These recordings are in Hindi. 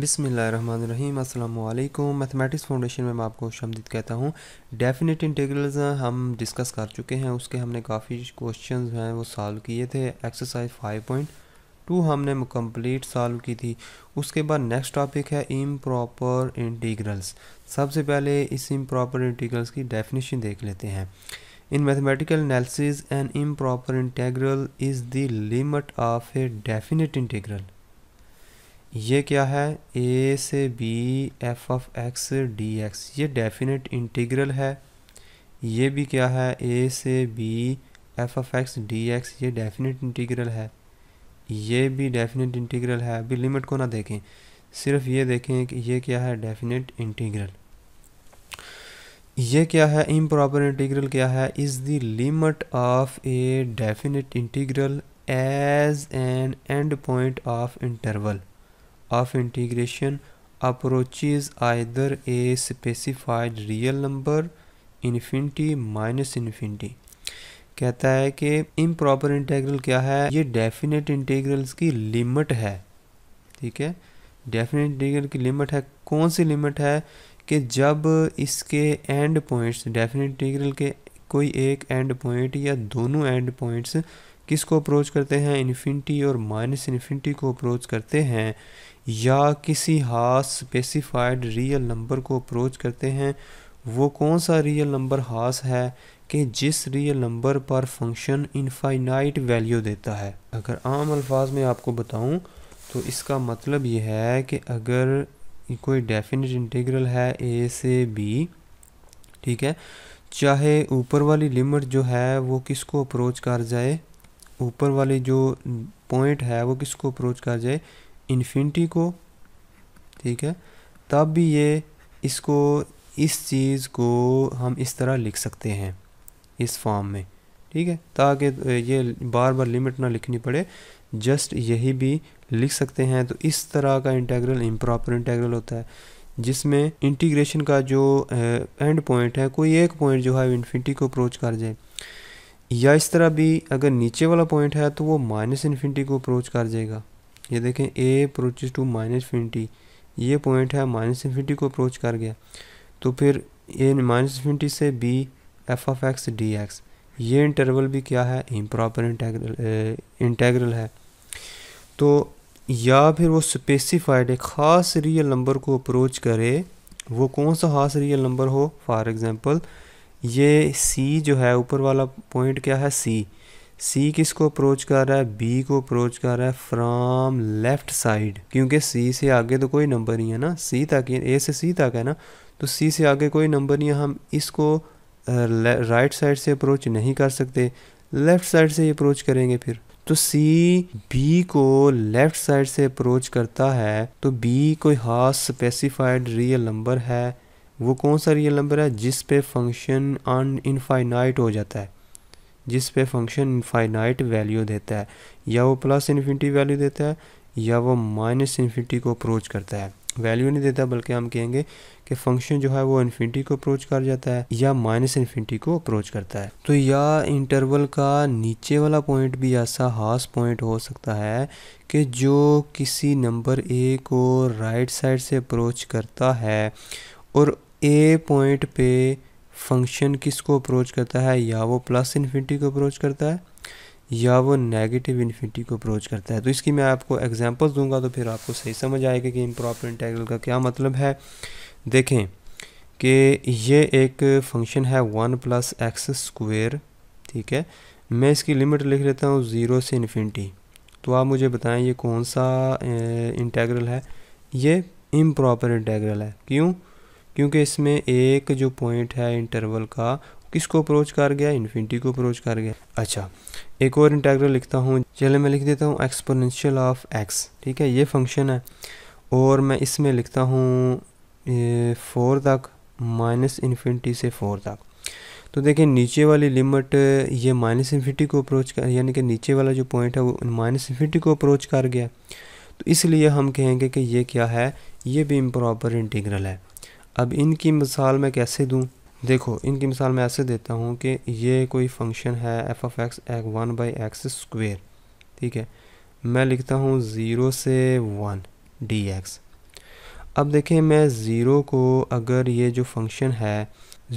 बिसमीम मैथमेटिक्स फाउंडेशन में मैं आपको शमदीद कहता हूँ डेफिनेट इंटीग्रल्स हम डिस्कस कर चुके हैं उसके हमने काफ़ी क्वेश्चन हैं वो सॉल्व किए थे एक्सरसाइज फाइव पॉइंट टू हमने कम्प्लीट सॉल्व की थी उसके बाद नेक्स्ट टॉपिक है इम प्रॉपर इंटीग्रल्स सबसे पहले इस इम प्रॉपर इंटीग्रल्स की डेफिनेशन देख लेते हैं in mathematical analysis, an improper integral is the limit of a definite integral ये क्या है ए से B f of x d x ये डेफिनेट इंटीग्रल है ये भी क्या है ए से B f of x d x ये डेफिनेट इंटीग्रल है ये भी डेफिनेट इंटीग्रल है अभी लिमिट को ना देखें सिर्फ ये देखें कि ये क्या है डेफिनेट इंटीग्रल ये क्या है इम प्रॉपर इंटीग्रल क्या है is the limit of a definite integral as an end point of interval of integration approaches either a specified real number infinity minus infinity कहता है कि इम प्रॉपर इंटेग्रल क्या है ये डेफिनेट इंटीग्रल्स की लिमिट है ठीक है डेफिनेट इंटीग्रल की लिमिट है कौन सी लिमिट है कि जब इसके एंड पॉइंट्स डेफिनेट इंटीग्रल के कोई एक एंड पॉइंट या दोनों एंड पॉइंट्स किसको अप्रोच करते हैं इन्फिनिटी और माइनस इन्फिनिटी को अप्रोच करते हैं या किसी हाथ स्पेसिफाइड रियल नंबर को अप्रोच करते हैं वो कौन सा रियल नंबर हास है कि जिस रियल नंबर पर फंक्शन इनफाइनाइट वैल्यू देता है अगर आम अल्फाज में आपको बताऊं तो इसका मतलब यह है कि अगर कोई डेफिनेट इंटीग्रल है ए से बी ठीक है चाहे ऊपर वाली लिमिट जो है वो किसको अप्रोच कर जाए ऊपर वाली जो पॉइंट है वो किसको अप्रोच कर जाए इन्फिनिटी को ठीक है तब भी ये इसको इस चीज़ को हम इस तरह लिख सकते हैं इस फॉर्म में ठीक है ताकि ये बार बार लिमिट ना लिखनी पड़े जस्ट यही भी लिख सकते हैं तो इस तरह का इंटेग्रल इम्प्रॉपर इंटीग्रल होता है जिसमें इंटीग्रेशन का जो एंड पॉइंट है कोई एक पॉइंट जो है इन्फिनिटी को अप्रोच कर जाए या इस तरह भी अगर नीचे वाला पॉइंट है तो वो माइनस इन्फिनिटी को अप्रोच कर जाएगा ये देखें A approaches to minus infinity ये पॉइंट है माइनस इन्फिनिटी को अप्रोच कर गया तो फिर ए माइनस इन्फिनिटी से B f of x d x ये इंटरवल भी क्या है इम्प्रॉपर इंटेग्रल इंटेग्रल है तो या फिर वो स्पेसिफाइड एक ख़ास रियल नंबर को अप्रोच करे वो कौन सा खास रियल नंबर हो फॉर एग्ज़ाम्पल ये सी जो है ऊपर वाला पॉइंट क्या है सी सी किसको अप्रोच कर रहा है बी को अप्रोच कर रहा है फ्रॉम लेफ्ट साइड क्योंकि सी से आगे तो कोई नंबर नहीं है ना सी तक ए से सी तक है ना तो सी से आगे कोई नंबर नहीं है हम इसको राइट साइड से अप्रोच नहीं कर सकते लेफ़्ट साइड से ही अप्रोच करेंगे फिर तो सी बी को लेफ़्ट साइड से अप्रोच करता है तो बी कोई खास स्पेसिफाइड रियल नंबर है वो कौन सा रियल नंबर है जिस पे फंक्शन अन इनफाइनाइट हो जाता है जिस पे फंक्शन इनफाइनाइट वैल्यू देता है या वो प्लस इन्फिनिटी वैल्यू देता है या वो माइनस इन्फिनिटी को अप्रोच करता है वैल्यू नहीं देता बल्कि हम कहेंगे कि फंक्शन जो है वो इन्फिनिटी को अप्रोच कर जाता है या माइनस इन्फिनिटी को अप्रोच करता है तो या इंटरवल का नीचे वाला पॉइंट भी ऐसा हास पॉइंट हो सकता है कि जो किसी नंबर ए को राइट साइड से अप्रोच करता है और ए पॉइंट पे फंक्शन किसको अप्रोच करता है या वो प्लस इन्फिनिटी को अप्रोच करता है या वो नेगेटिव इन्फिनिटी को अप्रोच करता है तो इसकी मैं आपको एग्जांपल्स दूंगा तो फिर आपको सही समझ आएगा कि इम्प्रॉपर इंटेग्रल का क्या मतलब है देखें कि ये एक फंक्शन है वन प्लस एक्स स्क्वेयर ठीक है मैं इसकी लिमिट लिख लेता हूँ ज़ीरो से इन्फिनिटी तो आप मुझे बताएं ये कौन सा इंटेग्रल है ये इम्प्रॉपर इंटेग्रल है क्यों क्योंकि इसमें एक जो पॉइंट है इंटरवल का किसको अप्रोच कर गया इन्फिनिटी को अप्रोच कर गया अच्छा एक और इंटेग्रल लिखता हूँ चले मैं लिख देता हूँ एक्सपोनेंशियल ऑफ एक्स ठीक है ये फंक्शन है और मैं इसमें लिखता हूँ फोर तक माइनस इन्फिनिटी से फोर तक तो देखें नीचे वाली लिमिट ये माइनस इन्फिनिटी को अप्रोच कर यानी कि नीचे वाला जो पॉइंट है वो माइनस इन्फिनिटी को अप्रोच कर गया तो इसलिए हम कहेंगे कि ये क्या है ये भी इम्प्रॉपर इंटीग्रल है अब इनकी मिसाल मैं कैसे दूँ देखो इनकी मिसाल मैं ऐसे देता हूँ कि ये कोई फंक्शन है एफ ऑफ एक्स एक वन बाई एक्स स्क्वेयर ठीक है मैं लिखता हूँ ज़ीरो से वन डी एक्स अब देखें मैं ज़ीरो को अगर ये जो फंक्शन है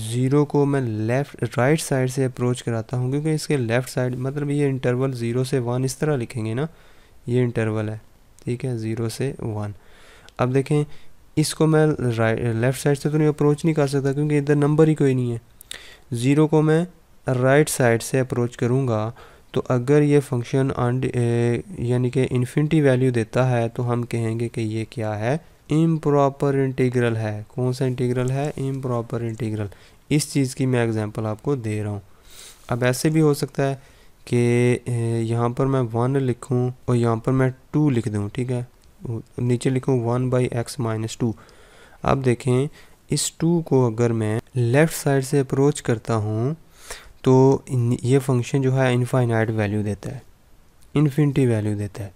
ज़ीरो को मैं लेफ़्ट राइट साइड से अप्रोच कराता हूँ क्योंकि इसके लेफ़्ट साइड मतलब ये इंटरवल ज़ीरो से वन इस तरह लिखेंगे ना ये इंटरवल है ठीक है ज़ीरो से वन अब देखें इसको मैं लेफ़्ट साइड से तो नहीं अप्रोच नहीं कर सकता क्योंकि इधर नंबर ही कोई नहीं है ज़ीरो को मैं राइट साइड से अप्रोच करूँगा तो अगर ये फंक्शन यानी कि इन्फिनिटी वैल्यू देता है तो हम कहेंगे कि ये क्या है इम प्रॉपर इंटीग्रल है कौन सा इंटीग्रल है इम प्रॉपर इंटीग्रल इस चीज़ की मैं एग्ज़ाम्पल आपको दे रहा हूँ अब ऐसे भी हो सकता है कि यहाँ पर मैं वन लिखूँ और यहाँ पर मैं टू लिख दूँ ठीक है नीचे लिखूँ one by x minus two अब देखें इस टू को अगर मैं लेफ़्ट साइड से अप्रोच करता हूँ तो ये फंक्शन जो है इनफाइनाइट वैल्यू देता है इनफिनिटी वैल्यू देता है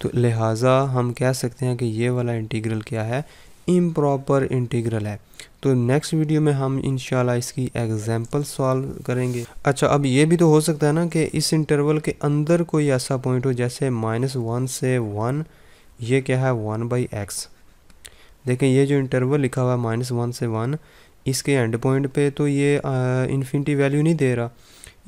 तो लिहाजा हम कह सकते हैं कि ये वाला इंटीग्रल क्या है इम प्रॉपर इंटीग्रल है तो नेक्स्ट वीडियो में हम इन इसकी एग्जाम्पल सॉल्व करेंगे अच्छा अब ये भी तो हो सकता है ना कि इस इंटरवल के अंदर कोई ऐसा पॉइंट हो जैसे माइनस वन से वन ये क्या है वन बाई एक्स देखें ये जो इंटरवल लिखा हुआ है माइनस वन से वन इसके एंड पॉइंट पे तो ये इन्फिनिटी वैल्यू नहीं दे रहा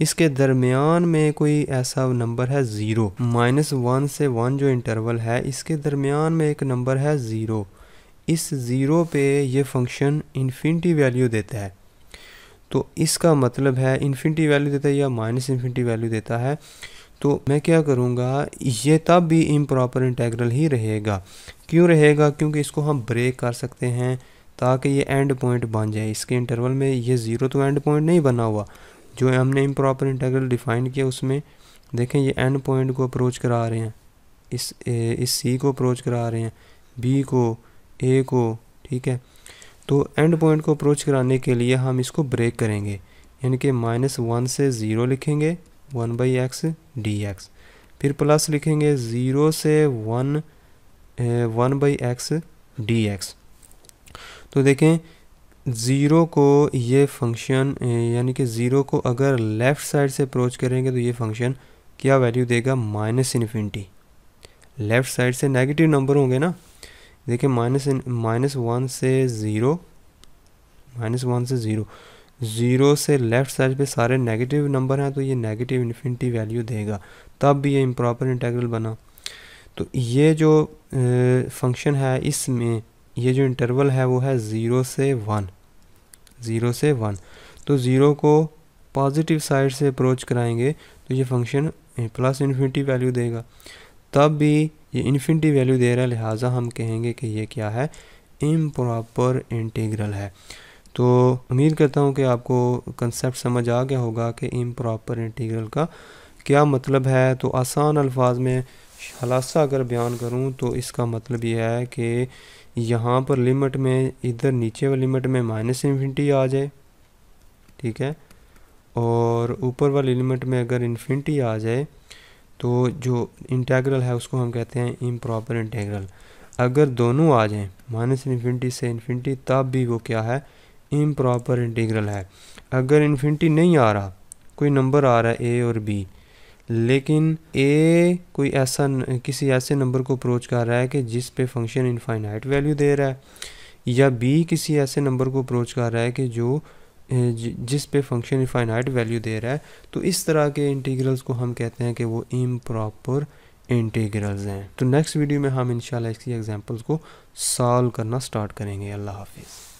इसके दरमियान में कोई ऐसा नंबर है ज़ीरो माइनस वन से वन जो इंटरवल है इसके दरमियान में एक नंबर है ज़ीरो इस ज़ीरो पे ये फंक्शन इन्फिनिटी वैल्यू देता है तो इसका मतलब है इन्फिनिटी वैल्यू देता है या माइनस इन्फिनिटी वैल्यू देता है तो मैं क्या करूँगा ये तब भी इम प्रॉपर इंटेग्रल ही रहेगा क्यों रहेगा क्योंकि इसको हम ब्रेक कर सकते हैं ताकि ये एंड पॉइंट बन जाए इसके इंटरवल में ये ज़ीरो तो एंड पॉइंट नहीं बना हुआ जो हमने इम प्रॉपर इंटेग्रल डिफ़ाइन किया उसमें देखें ये एंड पॉइंट को अप्रोच करा रहे हैं इस ए, इस सी को अप्रोच करा रहे हैं बी को ए को ठीक है तो एंड पॉइंट को अप्रोच कराने के लिए हम इसको ब्रेक करेंगे यानी कि माइनस वन से ज़ीरो लिखेंगे one by x d x फिर प्लस लिखेंगे ज़ीरो से one one by x d x तो देखें ज़ीरो को ये फंक्शन यानी कि ज़ीरो को अगर लेफ़्ट साइड से अप्रोच करेंगे तो ये फंक्शन क्या वैल्यू देगा माइनस इन्फिनिटी लेफ़्ट साइड से नेगेटिव नंबर होंगे ना देखिए माइनस माइनस वन से ज़ीरो माइनस वन से ज़ीरो ज़ीरो से लेफ़्ट साइड पे सारे नेगेटिव नंबर हैं तो ये नेगेटिव इन्फिनिटी वैल्यू देगा तब भी ये इम्प्रॉपर इंटेग्रल बना तो ये जो फंक्शन है इसमें ये जो इंटरवल है वो है ज़ीरो से वन ज़ीरो से वन तो ज़ीरो को पॉजिटिव साइड से अप्रोच कराएंगे तो ये फंक्शन प्लस इन्फिनिटी वैल्यू देगा तब भी ये इन्फिनिटी वैल्यू दे रहा है लिहाजा हम कहेंगे कि ये क्या है इम्प्रॉपर इंटीग्रल है तो उम्मीद करता हूँ कि आपको कंसेप्ट समझ आ गया होगा कि इम प्रॉपर इंटीग्रल का क्या मतलब है तो आसान अल्फाज में खलासा अगर बयान करूँ तो इसका मतलब यह है कि यहाँ पर लिमिट में इधर नीचे वाली लिमिट में माइनस इन्फिनिटी आ जाए ठीक है और ऊपर वाली लिमिट में अगर इन्फिनिटी आ जाए तो जो इंटेग्रल है उसको हम कहते हैं इम प्रॉपर अगर दोनों आ जाएँ माइनस इन्फिनिटी से इन्फिनिटी तब भी वो क्या है इम प्रॉपर इंटीग्रल है अगर इन्फिनिटी नहीं आ रहा कोई नंबर आ रहा है ए और बी लेकिन ए कोई ऐसा किसी ऐसे नंबर को अप्रोच कर रहा है कि जिस पे फंक्शन इनफाइनाइट वैल्यू दे रहा है या बी किसी ऐसे नंबर को अप्रोच कर रहा है कि जो जिस पे फंक्शन इनफाइनाइट वैल्यू दे रहा है तो इस तरह के इंटीग्रल्स को हम कहते हैं कि वो इम प्रॉपर इंटीग्रल्स हैं तो नेक्स्ट वीडियो में हम इंशाल्लाह इसकी एग्जाम्पल्स को सॉल्व करना स्टार्ट करेंगे अल्लाह हाफिज़